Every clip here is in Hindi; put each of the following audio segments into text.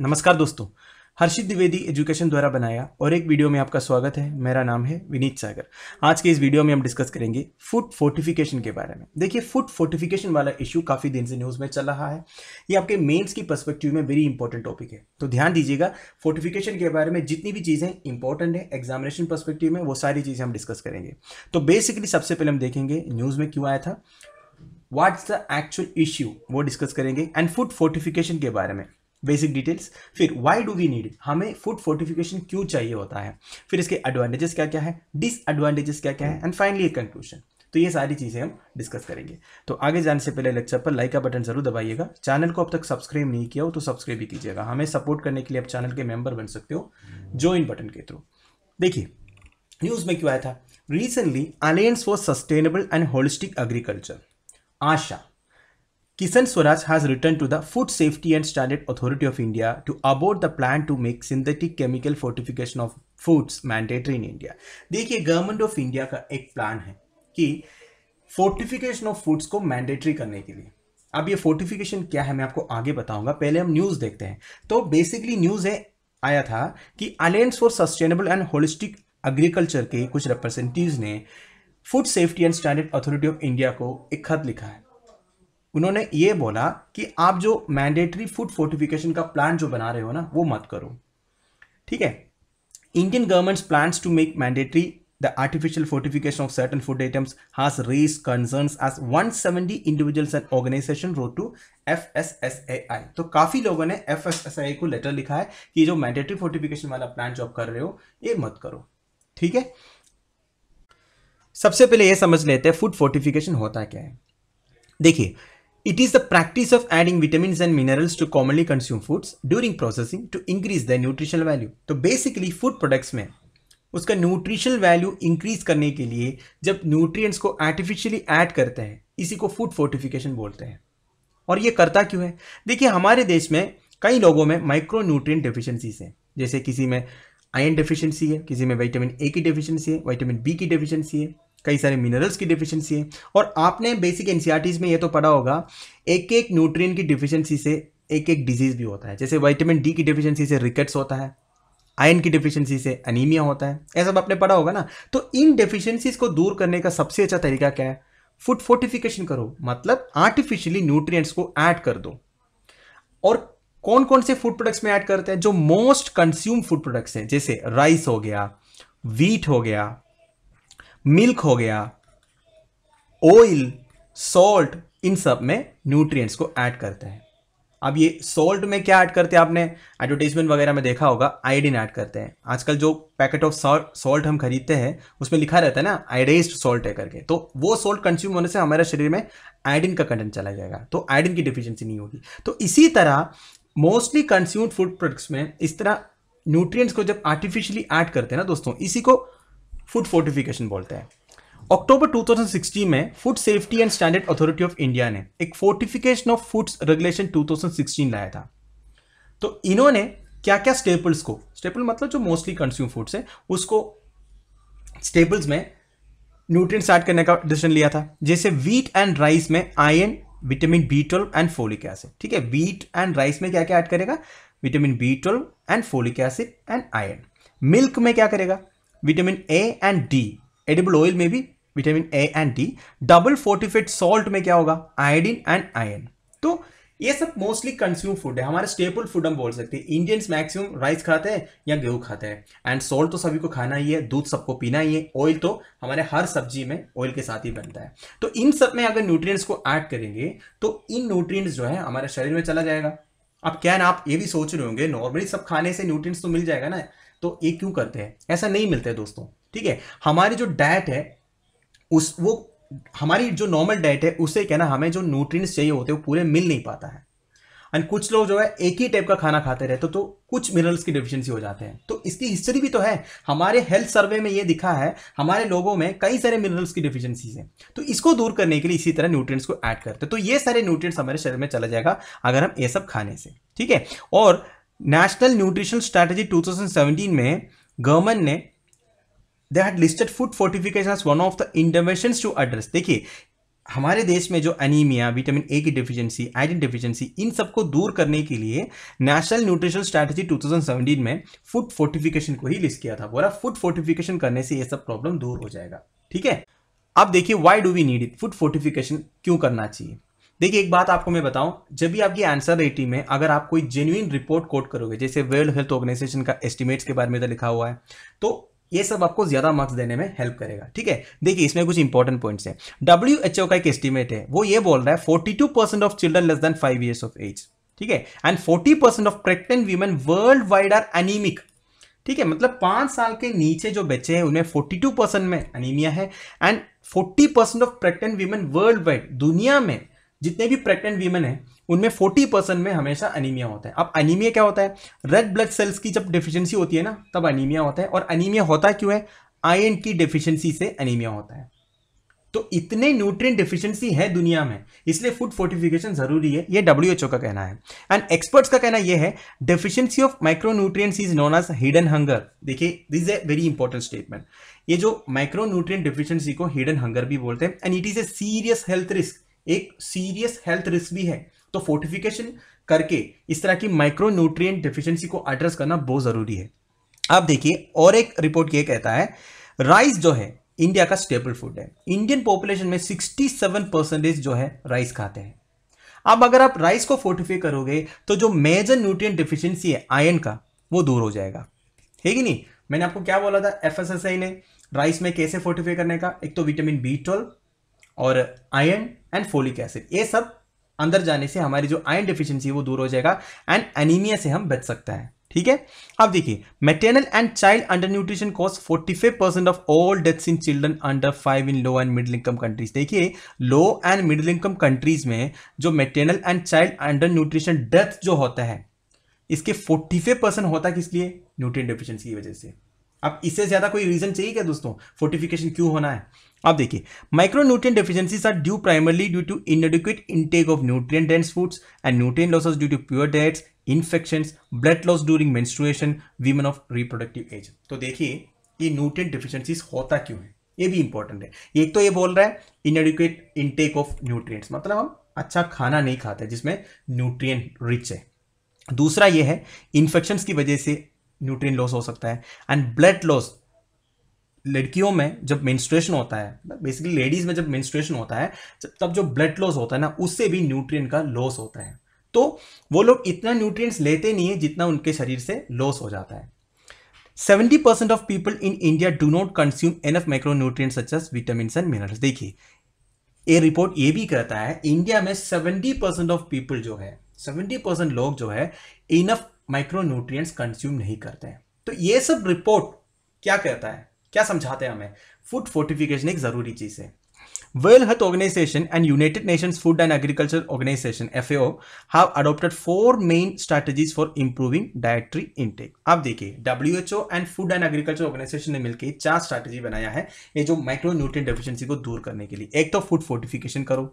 नमस्कार दोस्तों हर्षित द्विवेदी एजुकेशन द्वारा बनाया और एक वीडियो में आपका स्वागत है मेरा नाम है विनीत सागर आज के इस वीडियो में हम डिस्कस करेंगे फूड फोर्टिफिकेशन के बारे में देखिए फूड फोर्टिफिकेशन वाला इशू काफ़ी दिन से न्यूज़ में चल रहा है ये आपके मेंस की पर्सपेक्टिव में वेरी इंपॉर्टेंट टॉपिक है तो ध्यान दीजिएगा फोर्टिफिकेशन के बारे में जितनी भी चीज़ें इंपॉर्टेंट है एग्जामिनेशन परस्पेक्टिव में वो सारी चीज़ें हम डिस्कस करेंगे तो बेसिकली सबसे पहले हम देखेंगे न्यूज़ में क्यों आया था व्हाट्स द एक्चुअल इश्यू वो डिस्कस करेंगे एंड फूड फोर्टिफिकेशन के बारे में बेसिक डिटेल्स फिर वाई डू वी नीड हमें फूड फोर्टिफिकेशन क्यों चाहिए होता है फिर इसके एडवांटेजेस क्या क्या है डिसएडवांटेजेस क्या क्या है एंड फाइनली कंक्लूजन तो ये सारी चीज़ें हम डिस्कस करेंगे तो आगे जाने से पहले लेक्चर पर लाइक का बटन जरूर दबाइएगा चैनल को अब तक सब्सक्राइब नहीं किया हो तो सब्सक्राइब भी कीजिएगा हमें सपोर्ट करने के लिए आप चैनल के मेंबर बन सकते हो ज्वाइन बटन के थ्रू देखिए न्यूज़ में क्यों आया था recently alliance for sustainable and holistic agriculture ASHA Kisan Swaraj has written to the Food Safety and Standard Authority of India to abort the plan to make synthetic chemical fortification of foods mandatory in India. देखिए government of India का एक plan है कि fortification of foods को mandatory करने के लिए अब ये fortification क्या है मैं आपको आगे बताऊंगा पहले हम news देखते हैं तो basically news है आया था कि Alliance for Sustainable and Holistic Agriculture के कुछ representatives ने Food Safety and Standard Authority of India को एक खत लिखा है उन्होंने ये बोला कि आप जो मैंडेटरी फूड फोर्टिफिकेशन का प्लान जो बना रहे हो ना वो मत करो ठीक है Indian government plans to make mandatory the artificial fortification of certain food items has raise concern as one seventy individuals and organisation wrote to F S S A I तो काफ़ी लोगों ने एफ एस एस आई को लेटर लिखा है कि जो मैंडेटरी फोर्टिफिकेशन वाला प्लान जो आप कर रहे हो ये मत करो ठीक है सबसे पहले यह समझ लेते हैं फूड फोर्टिफिकेशन होता क्या है देखिए It is the practice of adding vitamins and minerals to commonly consumed foods during processing to increase their nutritional value. तो basically food products में उसका nutritional value increase करने के लिए जब nutrients को artificially add करते हैं इसी को food fortification बोलते हैं और ये करता क्यों है देखिए हमारे देश में कई लोगों में माइक्रो न्यूट्रिय डेफिशिएंसीज हैं जैसे किसी में आयन डेफिशिएंसी है किसी में विटामिन ए की डेफिशिएंसी है विटामिन बी की डेफिशिएंसी है कई सारे मिनरल्स की डिफिशियंसी है और आपने बेसिक एन में ये तो पढ़ा होगा एक एक न्यूट्रिएंट की डिफिशियंसी से एक एक डिजीज़ भी होता है जैसे वाइटामिन डी की डिफिशियंसी से रिकेट्स होता है आयन की डिफिशियंसी से अनीमिया होता है ऐसा सब आपने पढ़ा होगा ना तो इन डिफिशियंसीज को दूर करने का सबसे अच्छा तरीका क्या है फूड फोर्टिफिकेशन करो मतलब आर्टिफिशियली न्यूट्रिएंट्स को ऐड कर दो और कौन कौन से फूड प्रोडक्ट्स में ऐड करते हैं जो मोस्ट कंज्यूम फूड प्रोडक्ट्स हैं जैसे राइस हो गया वीट हो गया मिल्क हो गया ऑयल सॉल्ट इन सब में न्यूट्रिएंट्स को ऐड करते हैं अब ये सॉल्ट में क्या ऐड करते हैं आपने एडवर्टीजमेंट वगैरह में देखा होगा आयोडीन ऐड करते हैं आजकल जो पैकेट ऑफ सॉल्ट हम खरीदते हैं उसमें लिखा रहता है ना आयोडाइज सॉल्ट है करके तो वो सॉल्ट कंज्यूम होने से हमारे शरीर में आयोडीन का कंटेंट चला जाएगा तो आयोडीन की डिफिशियंसी नहीं होगी तो इसी तरह मोस्टली कंज्यूम्ड फूड प्रोडक्ट्स में इस तरह न्यूट्रिएंट्स को जब आर्टिफिशियली ऐड करते हैं ना दोस्तों इसी को फूड फोर्टिफिकेशन बोलते हैं अक्टूबर 2016 में food safety and standard authority of India ने एक फोर्टिफिकेशन ऑफ फूड्स रेगुलेशन 2016 लाया था तो इन्होंने क्या क्या स्टेपल्स को स्टेपल मतलब जो मोस्टली कंज्यूम फूड्स है उसको स्टेपल्स में न्यूट्रिएंट्स ऐड करने का डिसीजन लिया था जैसे वीट एंड राइस में iron vitamin B twelve and folic acid ठीक है वीट एंड राइस में क्या क्या ऐड करेगा vitamin B twelve and folic acid and iron milk में क्या करेगा vitamin A and D edible oil में भी vitamin A and D double fortified salt में क्या होगा आयोडीन एंड आयन तो ये सब मोस्टली कंज्यूम फूड है हमारे स्टेपल फूड हम बोल सकते हैं इंडियंस मैक्सिमम राइस खाते हैं या गेहूं खाते हैं एंड सॉल्ट तो सभी को खाना ही है दूध सबको पीना ही है ऑयल तो हमारे हर सब्जी में ऑयल के साथ ही बनता है तो इन सब में अगर न्यूट्रिएंट्स को ऐड करेंगे तो इन न्यूट्रिएंट्स जो है हमारे शरीर में चला जाएगा अब क्या ना आप ये भी सोच रहे होंगे नॉर्मली सब खाने से न्यूट्रिएंट्स तो मिल जाएगा ना तो ये क्यों करते हैं ऐसा नहीं मिलता है दोस्तों ठीक है हमारी जो डाइट है उस वो हमारी जो नॉर्मल डाइट है उसे कहना हमें जो न्यूट्रिय चाहिए होते हैं वो पूरे मिल नहीं पाता है एंड कुछ लोग जो है एक ही टाइप का खाना खाते रहते तो कुछ मिनरल्स की डिफिशियंसी हो जाते हैं तो इसकी हिस्ट्री भी तो है हमारे हेल्थ सर्वे में ये दिखा है हमारे लोगों में कई सारे मिनरल्स की डिफिशियंसीज हैं तो इसको दूर करने के लिए इसी तरह न्यूट्रिएंट्स को ऐड करते हैं तो ये सारे न्यूट्रिएंट्स हमारे शरीर में चला जाएगा अगर हम ये सब खाने से ठीक है और नेशनल न्यूट्रिशन स्ट्रैटेजी 2017 में गवर्नमेंट ने they had listed food fortification one of the intervention to address देखिए हमारे देश में जो एनीमिया विटामिन ए की डिफिशियंसी आयरन डिफिशियंसी इन सबको दूर करने के लिए नेशनल न्यूट्रिशन स्ट्रैटेजी 2017 में फूड फोर्टिफिकेशन को ही लिस्ट किया था बोला फूड फोर्टिफिकेशन करने से ये सब प्रॉब्लम दूर हो जाएगा ठीक है अब देखिए why do we need it food fortification क्यों करना चाहिए देखिए एक बात आपको मैं बताऊं जब भी आपकी आंसर रेटी में अगर आप कोई जेन्यून रिपोर्ट कोट करोगे जैसे वर्ल्ड हेल्थ ऑर्गेनाइजेशन का एस्टिमेट्स के बारे में तो लिखा हुआ है तो ये सब आपको ज्यादा मार्क्स देने में हेल्प करेगा ठीक है देखिए इसमें कुछ इंपॉर्टेंट पॉइंट्स हैं डब्ल्यू एच का एक एस्टिमेट है वो ये बोल रहा है forty two percent of children less than five years of age ठीक है and forty percent of pregnant women worldwide are anaemic ठीक है मतलब पांच साल के नीचे जो बच्चे हैं उनमें 42 परसेंट में अनीमिया है and 40 percent of pregnant women worldwide दुनिया में जितने भी प्रेग्नेंट वीमेन है उनमें 40 परसेंट में हमेशा अनीमिया होता है अब अनीमिया क्या होता है रेड ब्लड सेल्स की जब डिफिशियंसी होती है ना तब अनीमिया होता है और अनीमिया होता क्यों है आयन की डिफिशियंसी से अनीमिया होता है तो इतने न्यूट्रिएंट डिफिशियंसी है दुनिया में इसलिए फूड फोर्टिफिकेशन जरूरी है ये डब्ल्यूएचओ का कहना है एंड एक्सपर्ट्स का कहना यह है deficiency of micronutrients is known as hidden hunger देखिए this a very important statement ये जो माइक्रो माइक्रोन्यूट्रिएंट डिफिशियंसी को हिडन हंगर भी बोलते हैं and it is a serious health risk एक सीरियस हेल्थ रिस्क भी है तो फोर्टिफिकेशन करके इस तरह की माइक्रो न्यूट्रिएंट डिफिशियंसी को एड्रेस करना बहुत ज़रूरी है आप देखिए और एक रिपोर्ट ये कहता है राइस जो है इंडिया का स्टेबल फूड है इंडियन पॉपुलेशन में 67 परसेंटेज जो है राइस खाते हैं अब अगर आप राइस को फोर्टिफाई करोगे तो जो मेजर न्यूट्रिएंट डिफिशियंसी है आयन का वो दूर हो जाएगा है कि नहीं मैंने आपको क्या बोला था एफ ने राइस में कैसे फोर्टिफाई करने का एक तो विटामिन बी ट्वेल्व और आयन एंड फोलिक एसिड ये सब अंदर जाने से हमारी जो आयन डिफिशियंसी वो दूर हो जाएगा एंड एनीमिया से हम बच सकते हैं ठीक है अब देखिए maternal and child undernutrition cause 45 percent of all deaths in children under five in low and middle income countries देखिए low and middle income countries में जो maternal and child undernutrition death जो होता है इसके 45 परसेंट होता किस लिए न्यूट्रिय डिफिशियंसी की वजह से अब इससे ज़्यादा कोई रीज़न चाहिए क्या दोस्तों फोर्टिफिकेशन क्यों होना है अब देखिए micronutrient deficiencies are due primarily due to inadequate intake of nutrient dense foods and nutrient losses due to poor diets infections blood loss during menstruation women of reproductive age तो देखिए ये न्यूट्रिएंट डेफिशिएंसीज होता क्यों है ये भी इंपॉर्टेंट है एक तो ये बोल रहा है इनएडिक्वेट इनटेक ऑफ न्यूट्रिएंट्स मतलब हम अच्छा खाना नहीं खाते जिसमें न्यूट्रिएंट रिच है दूसरा ये है इन्फेक्शंस की वजह से न्यूट्रिएंट लॉस हो सकता है एंड ब्लड लॉस लड़कियों में जब मेंस्ट्रुएशन होता है बेसिकली लेडीज़ में जब मेंस्ट्रुएशन होता है तब जो ब्लड लॉस होता है ना उससे भी न्यूट्रिएंट का लॉस होता है तो वो लोग इतना न्यूट्रिएंट्स लेते नहीं है जितना उनके शरीर से लॉस हो जाता है 70% of people in India do not consume enough micronutrients such as vitamin and minerals देखिए ये रिपोर्ट ये भी कहता है इंडिया में 70% ऑफ पीपल जो है 70% लोग जो है इनफ माइक्रो न्यूट्रिय कंज्यूम नहीं करते हैं तो ये सब रिपोर्ट क्या कहता है क्या समझाते हैं हमें फूड फोर्टिफिकेशन एक जरूरी चीज है World Health Organization and United Nation Food and Agriculture Organization F have adopted four main strategies for improving dietary intake आप देखिए W H O and Food and Agriculture Organization ने मिलकर चार स्ट्रेटेजी बनाया है ये जो माइक्रो न्यूट्रिय डेफिशिएंसी को दूर करने के लिए एक तो फूड फोर्टिफिकेशन करो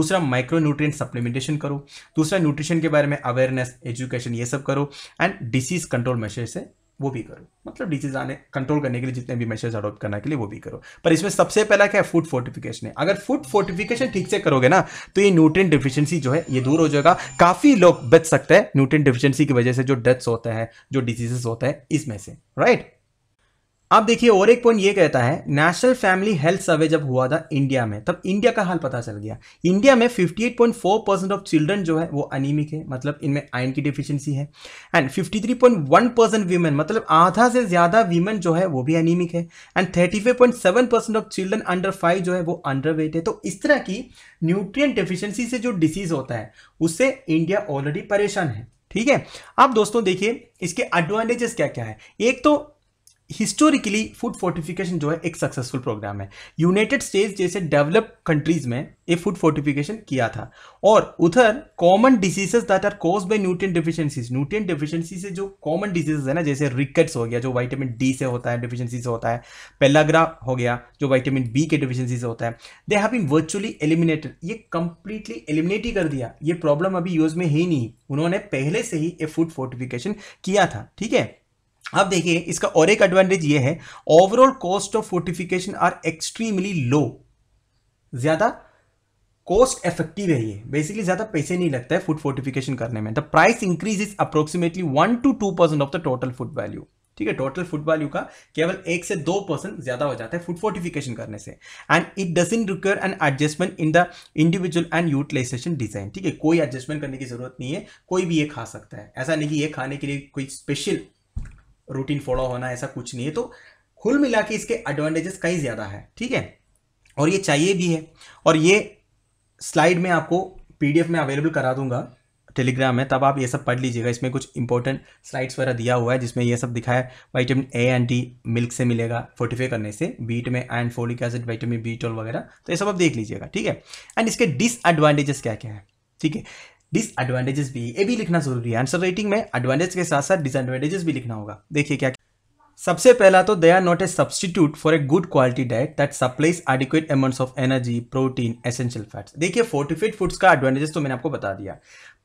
दूसरा माइक्रो न्यूट्रिय सप्लीमेंटेशन करो दूसरा न्यूट्रिशन के बारे में अवेयरनेस एजुकेशन ये सब करो एंड डिसीज कंट्रोल मेजर से वो भी करो मतलब डिजीज आने कंट्रोल करने के लिए जितने भी मेजर्स अडॉप्ट करने के लिए वो भी करो पर इसमें सबसे पहला क्या है फूड फोर्टिफिकेशन है अगर फूड फोर्टिफिकेशन ठीक से करोगे ना तो ये न्यूट्रिएंट डिफिशियंसी जो है ये दूर हो जाएगा काफ़ी लोग बच सकते हैं न्यूट्रिएंट डिफिशियंसी की वजह से जो डेथ्स होते हैं जो डिजीजेस होते हैं इसमें से राइट अब देखिए और एक पॉइंट ये कहता है नेशनल फैमिली हेल्थ सर्वे जब हुआ था इंडिया में तब इंडिया का हाल पता चल गया इंडिया में 58.4 परसेंट ऑफ चिल्ड्रन जो है वो अनिमिक है मतलब इनमें आयन की डिफिशियंसी है एंड 53.1 परसेंट वीमेन मतलब आधा से ज्यादा वीमेन जो है वो भी अनिमिक है and thirty percent of children under five जो है वो अंडर है तो इस तरह की न्यूट्रिय डिफिशियंसी से जो डिसीज होता है उससे इंडिया ऑलरेडी परेशान है ठीक है अब दोस्तों देखिए इसके एडवांटेजेस क्या क्या है एक तो हिस्टोरिकली फूड फोर्टिफिकेशन जो है एक सक्सेसफुल प्रोग्राम है यूनाइटेड स्टेट्स जैसे डेवलप कंट्रीज में ये फूड फोर्टिफिकेशन किया था और उधर common diseases that are cause by nutrient deficiencies nutrient deficiency से जो कॉमन डिजीजेस है ना जैसे रिकेट्स हो गया जो वाइटामिन डी से होता है डिफिशियंसी से होता है पेलाग्रा हो गया जो वाइटामिन बी के डिफिशियंसी से होता है they have been virtually eliminated ये कंप्लीटली एलिमिनेट ही कर दिया ये प्रॉब्लम अभी यूज में ही नहीं उन्होंने पहले से ही ये फूड फोर्टिफिकेशन किया था ठीक है अब देखिए इसका और एक एडवांटेज ये है overall cost of fortification are extremely low ज्यादा कॉस्ट इफेक्टिव है ये बेसिकली ज्यादा पैसे नहीं लगता है फूड फोर्टिफिकेशन करने में the price increase is approximately one to two percent of the total food value ठीक है टोटल फूड वैल्यू का केवल एक से दो परसेंट ज्यादा हो जाता है फूड फोर्टिफिकेशन करने से and it in require an adjustment in the individual and utilisation design ठीक है कोई एडजस्टमेंट करने की जरूरत नहीं है कोई भी ये खा सकता है ऐसा नहीं कि ये खाने के लिए कोई स्पेशल रूटीन फॉलो होना ऐसा कुछ नहीं है तो कुल मिला के इसके एडवांटेजेस कई ज़्यादा है ठीक है और ये चाहिए भी है और ये स्लाइड में आपको पीडीएफ में अवेलेबल करा दूंगा टेलीग्राम में तब आप ये सब पढ़ लीजिएगा इसमें कुछ इंपॉर्टेंट स्लाइड्स वगैरह दिया हुआ है जिसमें ये सब दिखाया है vitamin A and D milk से मिलेगा फोर्टिफाई करने से बीट में and folic acid vitamin B वगैरह तो ये सब आप देख लीजिएगा ठीक है एंड इसके डिसएडवांटेजेस क्या क्या है ठीक है डिसएडवांटेजेस भी ये भी लिखना जरूरी है आंसर राइटिंग में एडवांटेज के साथ साथ डिसएडवांटेजेस भी लिखना होगा देखिए क्या सबसे पहला तो they are not a substitute for a good quality diet that supplies adequate amounts of energy protein essential fats देखिए फोर्टिफाइड फूड्स का एडवांटेजेस तो मैंने आपको बता दिया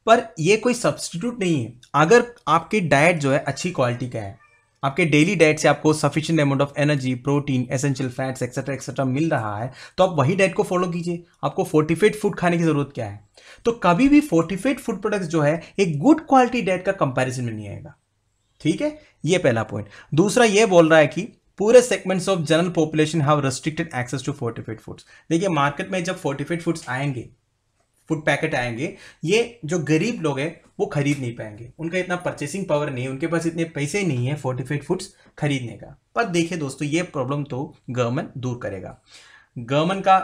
पर ये कोई सब्सटीट्यूट नहीं है अगर आपकी डाइट जो है अच्छी क्वालिटी का है आपके डेली डाइट से आपको sufficient amount of energy protein essential fats etcetera etcetera मिल रहा है तो आप वही डाइट को फॉलो कीजिए आपको फोर्टिफाइड फूड खाने की जरूरत क्या है तो कभी भी फोर्टिफाइड फूड प्रोडक्ट्स जो है एक गुड क्वालिटी डाइट का कंपैरिजन में नहीं आएगा ठीक है ये पहला पॉइंट दूसरा ये बोल रहा है कि पूरे segments of general population have restricted access to fortified foods देखिए मार्केट में जब फोर्टिफाइड फूड्स आएंगे फूड पैकेट आएंगे ये जो गरीब लोग हैं वो खरीद नहीं पाएंगे उनका इतना परचेसिंग पावर नहीं है उनके पास इतने पैसे नहीं है फोर्टिफाइड फूड्स खरीदने का पर देखिए दोस्तों ये प्रॉब्लम तो गवर्नमेंट दूर करेगा गवर्नमेंट का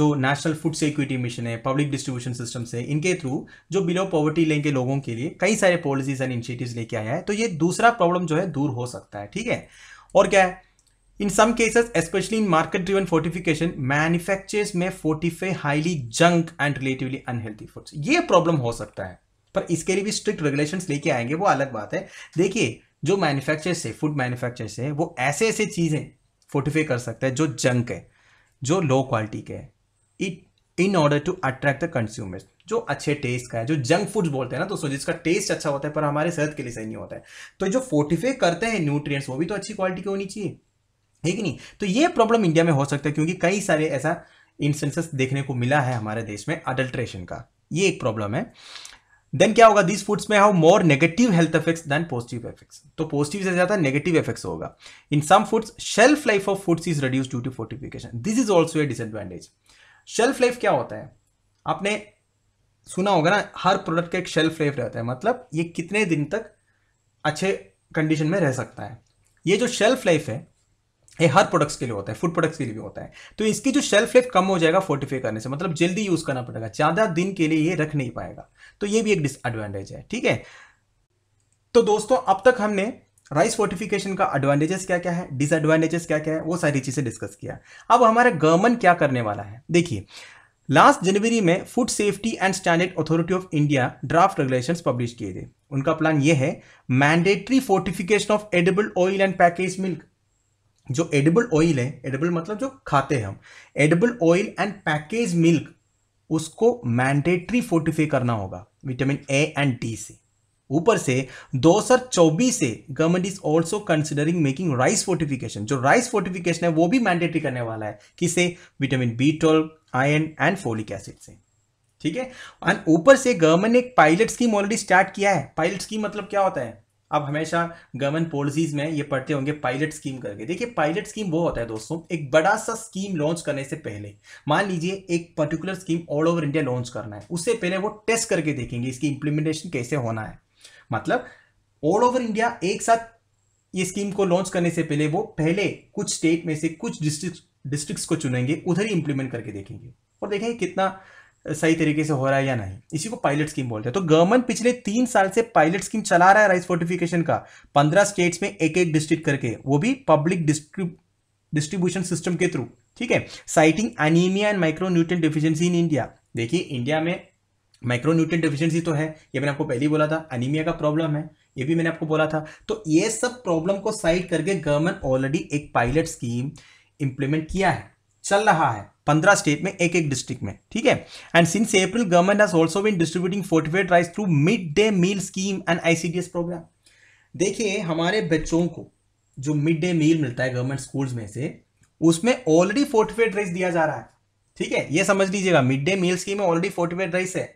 जो नेशनल फूड सिक्योरिटी मिशन है पब्लिक डिस्ट्रीब्यूशन सिस्टम से इनके थ्रू जो बिलो पॉवर्टी लेंगे लोगों के लिए कई सारे पॉलिसीज एंड इनिशिएटिव्स लेके आया है तो ये दूसरा प्रॉब्लम जो है दूर हो सकता है ठीक है और क्या है In some cases, especially in market-driven fortification, manufacturers may fortify highly junk and relatively unhealthy foods. ये प्रॉब्लम हो सकता है पर इसके लिए भी स्ट्रिक्ट regulations लेके आएंगे वो अलग बात है देखिए जो manufacturers है फूड manufacturers है वो ऐसे ऐसे चीज़ें फोर्टिफाई कर सकते हैं जो जंक है जो लो क्वालिटी के है it in order to attract the consumers जो अच्छे टेस्ट का है जो जंक फूड्स बोलते हैं ना दोस्तों जिसका टेस्ट अच्छा होता है पर हमारे सेहत के लिए सही नहीं होता है तो जो फोर्टिफाई करते हैं न्यूट्रिएंट्स वो भी तो अच्छी क्वालिटी के होनी चाहिए है कि नहीं तो ये प्रॉब्लम इंडिया में हो सकता है क्योंकि कई सारे ऐसा इंस्टेंसेस देखने को मिला है हमारे देश में अडल्ट्रेशन का ये एक प्रॉब्लम है देन क्या होगा दिस फूड्स में have more negative health effects than positive effects तो पॉजिटिव से ज्यादा नेगेटिव इफेक्ट्स होगा in some foods shelf life of foods is reduce due to fortification this is also a disadvantage shelf life क्या होता है आपने सुना होगा ना हर प्रोडक्ट का एक शेल्फ लाइफ रहता है मतलब ये कितने दिन तक अच्छे कंडीशन में रह सकता है ये जो शेल्फ लाइफ है ये हर प्रोडक्ट्स के लिए होता है फूड प्रोडक्ट्स के लिए भी होता है तो इसकी जो शेल्फ लाइफ कम हो जाएगा फोर्टिफाई करने से मतलब जल्दी यूज़ करना पड़ेगा ज़्यादा दिन के लिए ये रख नहीं पाएगा तो ये भी एक डिसएडवांटेज है ठीक है तो दोस्तों अब तक हमने राइस फोर्टिफिकेशन का एडवांटेजेस क्या क्या है डिसएडवांटेजेस क्या क्या है वो सारी चीज़ें डिस्कस किया अब हमारा गवर्नमेंट क्या करने वाला है देखिए लास्ट जनवरी में food safety and standard authority of India draft regulation publish किए थे उनका प्लान ये है mandatory fortification of edible oil and package milk जो एडिबल ऑयल है एडिबल मतलब जो खाते हैं हम edible oil and package milk उसको मैंडेटरी फोर्टिफाई करना होगा विटामिन ए एंड डी से ऊपर से दो हजार चौबीस से government is also considering making rice fortification जो राइस फोर्टिफिकेशन है वो भी मैंडेटरी करने वाला है किसे vitamin B twelve iron and folic acid से ठीक है एंड ऊपर से गवर्नमेंट ने एक पायलट स्कीम ऑलरेडी स्टार्ट किया है पायलट स्कीम मतलब क्या होता है आप हमेशा गवर्नमेंट पॉलिसीज में ये पढ़ते होंगे पायलट स्कीम करके देखिए पायलट स्कीम वो होता है दोस्तों एक बड़ा सा स्कीम लॉन्च करने से पहले मान लीजिए एक particular scheme all over India launch करना है उससे पहले वो टेस्ट करके देखेंगे इसकी इंप्लीमेंटेशन कैसे होना है मतलब ऑल ओवर इंडिया एक साथ ये स्कीम को लॉन्च करने से पहले वो पहले कुछ स्टेट में से कुछ डिस्ट्रिक्ट डिस्ट्रिक्ट को चुनेंगे उधर ही इंप्लीमेंट करके देखेंगे और देखेंगे कितना सही तरीके से हो रहा है या नहीं इसी को पायलट स्कीम बोलते हैं तो गवर्नमेंट पिछले तीन साल से पायलट स्कीम चला रहा है राइस फोर्टिफिकेशन का पंद्रह स्टेट्स में एक एक डिस्ट्रिक्ट करके वो भी पब्लिक डिस्ट्रीब्यूशन सिस्टम के थ्रू ठीक है citing anaemia and micronutrient deficiency in India देखिए इंडिया में माइक्रो न्यूट्रन डिफिशियंसी तो है ये मैंने आपको पहले ही बोला था एनीमिया का प्रॉब्लम है ये भी मैंने आपको बोला था तो ये सब प्रॉब्लम को साइड करके गवर्नमेंट ऑलरेडी एक पायलट स्कीम इंप्लीमेंट किया है चल रहा है पंद्रह स्टेट में एक एक डिस्ट्रिक्ट में ठीक है and since April government has also been distributing fortified rice through mid day meal scheme and ICDS programme देखिए हमारे बच्चों को जो मिड डे मील मिलता है गवर्नमेंट स्कूल्स में से उसमें ऑलरेडी फोर्टिफाइड राइस दिया जा रहा है ठीक है ये समझ लीजिएगा मिड डे मील स्कीम में ऑलरेडी फोर्टिफाइड राइस है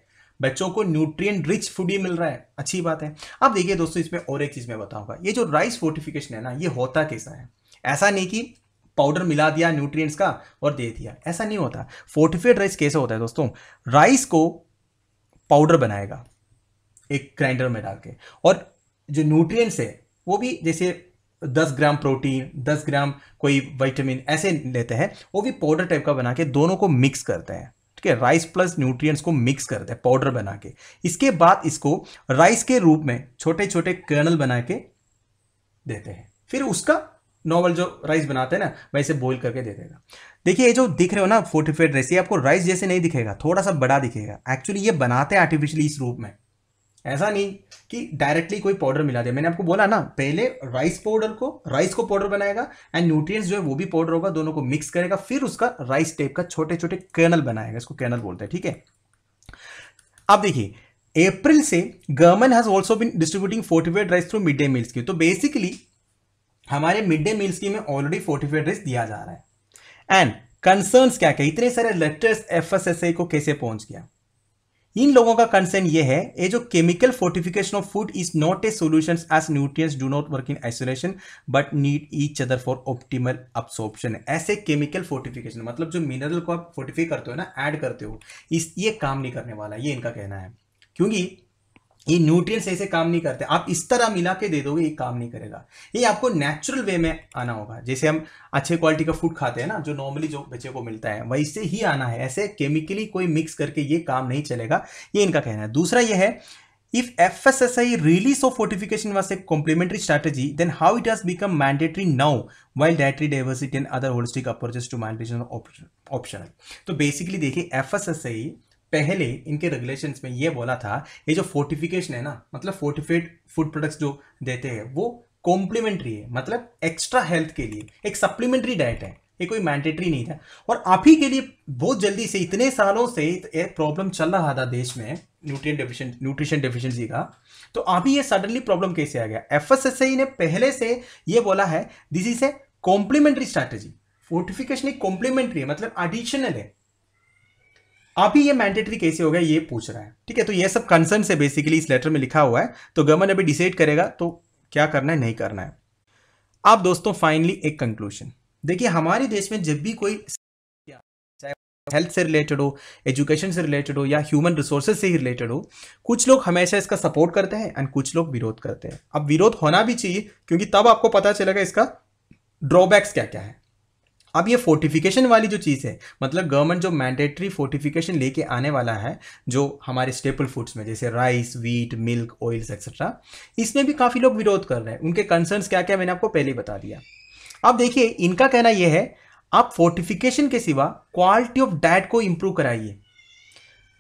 बच्चों को न्यूट्रिएंट रिच फूड ही मिल रहा है अच्छी बात है अब देखिए दोस्तों इसमें और एक चीज़ मैं बताऊंगा ये जो राइस फोर्टिफिकेशन है ना ये होता कैसा है ऐसा नहीं कि पाउडर मिला दिया न्यूट्रिएंट्स का और दे दिया ऐसा नहीं होता फोर्टिफाइड राइस कैसे होता है दोस्तों राइस को पाउडर बनाएगा एक ग्राइंडर में डाल के और जो न्यूट्रिएंट्स है वो भी जैसे दस ग्राम प्रोटीन दस ग्राम कोई विटामिन ऐसे लेते हैं वो भी पाउडर टाइप का बना के दोनों को मिक्स करते हैं ठीक है राइस प्लस न्यूट्रिएंट्स को मिक्स करते हैं पाउडर बना के इसके बाद इसको राइस के रूप में छोटे छोटे कर्नल बना के देते हैं फिर उसका नॉर्मल जो राइस बनाते हैं ना वैसे बॉईल करके दे देगा देखिए ये जो दिख रहे हो ना फोर्टिफाइड राइस ये आपको राइस जैसे नहीं दिखेगा थोड़ा सा बड़ा दिखेगा एक्चुअली ये बनाते हैं आर्टिफिशियली इस रूप में ऐसा नहीं कि डायरेक्टली कोई पाउडर मिला दिया मैंने आपको बोला ना पहले राइस पाउडर को राइस को पाउडर बनाएगा एंड न्यूट्रिएंट्स जो है वो भी पाउडर होगा दोनों को मिक्स करेगा फिर उसका राइस टाइप का छोटे छोटे कर्नल बनाएगा इसको कर्नल बोलते हैं ठीक है अब देखिए अप्रैल से government has also been distributing fortified rice through mid day meals की तो बेसिकली हमारे मिड डे मील स्कीम में ऑलरेडी फोर्टिफाइड राइस दिया जा रहा है एंड कंसर्न क्या क्या इतने सारे लेटर्स एफ को कैसे पहुंच गया इन लोगों का कंसर्न ये है ये जो chemical fortification of food is not a solution as nutrients do not work in isolation but need each other for optimal absorption ऐसे केमिकल फोर्टिफिकेशन मतलब जो मिनरल को आप फोर्टिफाई करते हो ना ऐड करते हो इस ये काम नहीं करने वाला ये इनका कहना है क्योंकि ये न्यूट्रिएंट्स ऐसे काम नहीं करते आप इस तरह मिला के दे दोगे ये काम नहीं करेगा ये आपको नेचुरल वे में आना होगा जैसे हम अच्छे क्वालिटी का फूड खाते हैं ना जो नॉर्मली जो बच्चे को मिलता है वैसे ही आना है ऐसे केमिकली कोई मिक्स करके ये काम नहीं चलेगा ये इनका कहना है दूसरा यह है if F S S I release of fortification was a complementary strategy then how it has become mandatory now while dietary diversity and other holistic approaches to mandation optional तो बेसिकली देखिए एफ एस एस आई पहले इनके रेगुलेशंस में ये बोला था ये जो फोर्टिफिकेशन है ना मतलब फोर्टिफाइड फूड प्रोडक्ट्स जो देते हैं वो कॉम्प्लीमेंट्री है मतलब एक्स्ट्रा हेल्थ के लिए एक सप्लीमेंट्री डाइट है ये कोई मैंडेटरी नहीं था और आप ही के लिए बहुत जल्दी से इतने सालों से ये प्रॉब्लम चल रहा था देश में न्यूट्रिएंट डेफिशिएंट न्यूट्रिशन डेफिशिएंसी का तो अभी ये सडनली प्रॉब्लम कैसे आ गया एफ ने पहले से ये बोला है this is a complementary strategy fortification एक कॉम्प्लीमेंट्री है मतलब एडिशनल है अभी ये मैंडेटरी कैसे हो गया ये पूछ रहा है ठीक है तो ये सब कंसर्न से बेसिकली इस लेटर में लिखा हुआ है तो गवर्नमेंट अभी डिसाइड करेगा तो क्या करना है नहीं करना है आप दोस्तों फाइनली एक कंक्लूजन देखिए हमारे देश में जब भी कोई चाहे हेल्थ से रिलेटेड हो एजुकेशन से रिलेटेड हो या ह्यूमन रिसोर्सेज से ही रिलेटेड हो कुछ लोग हमेशा इसका सपोर्ट करते हैं एंड कुछ लोग विरोध करते हैं अब विरोध होना भी चाहिए क्योंकि तब आपको पता चलेगा इसका ड्रॉबैक्स क्या क्या है अब ये फोर्टिफिकेशन वाली जो चीज़ है मतलब गवर्नमेंट जो मैंडेटरी फोर्टिफिकेशन लेके आने वाला है जो हमारे स्टेपल फूड्स में जैसे rice wheat milk oils etcetera इसमें भी काफ़ी लोग विरोध कर रहे हैं उनके कंसर्न्स क्या क्या मैंने आपको पहले बता दिया अब देखिए इनका कहना यह है आप फोर्टिफिकेशन के सिवा क्वालिटी ऑफ डाइट को इम्प्रूव कराइए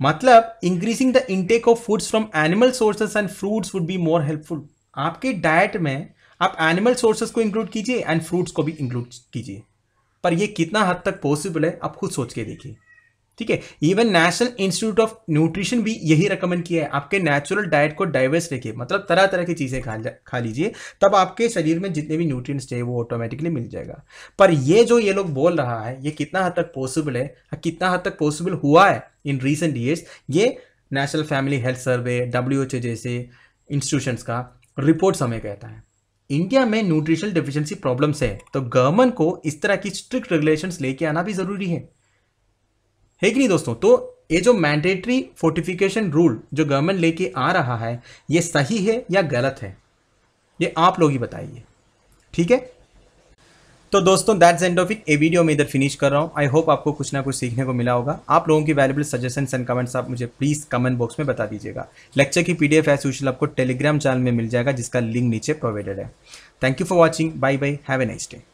मतलब increasing the intake of foods from animal sources and fruits would be more helpful आपके डाइट में आप एनिमल सोर्सेस को इंक्लूड कीजिए एंड फ्रूट्स को भी इंक्लूड कीजिए पर यह कितना हद तक पॉसिबल है आप खुद सोच के देखिए ठीक है even National Institute of Nutrition भी यही रिकमेंड किया है आपके नेचुरल डाइट को डाइवर्स रखिए मतलब तरह तरह की चीज़ें खा खा लीजिए तब आपके शरीर में जितने भी न्यूट्रिएंट्स चाहिए वो ऑटोमेटिकली मिल जाएगा पर ये जो ये लोग बोल रहा है ये कितना हद तक पॉसिबल है कितना हद तक पॉसिबल हुआ है इन रिसेंट ईयर्स ये National Family Health Survey W जैसे इंस्टीट्यूशंस का रिपोर्ट समय कहता है इंडिया में न्यूट्रिशनल डिफिशियंसी प्रॉब्लम्स है तो गवर्नमेंट को इस तरह की स्ट्रिक्ट रेगुलेशंस लेके आना भी जरूरी है है कि नहीं दोस्तों तो ये जो मैंडेटरी फोर्टिफिकेशन रूल जो गवर्नमेंट लेके आ रहा है ये सही है या गलत है ये आप लोग ही बताइए ठीक है तो दोस्तों that's end of it a video मैं इधर फिनिश कर रहा हूँ आई होप आपको कुछ ना कुछ सीखने को मिला होगा आप लोगों की वैल्यूबल सजेशन एंड कमेंट्स आप मुझे प्लीज़ कमेंट बॉक्स में बता दीजिएगा लेक्चर की पीडीएफ एज यूशल आपको टेलीग्राम चैनल में मिल जाएगा जिसका लिंक नीचे प्रोवाइडेड है thank you for watching bye bye have a nice day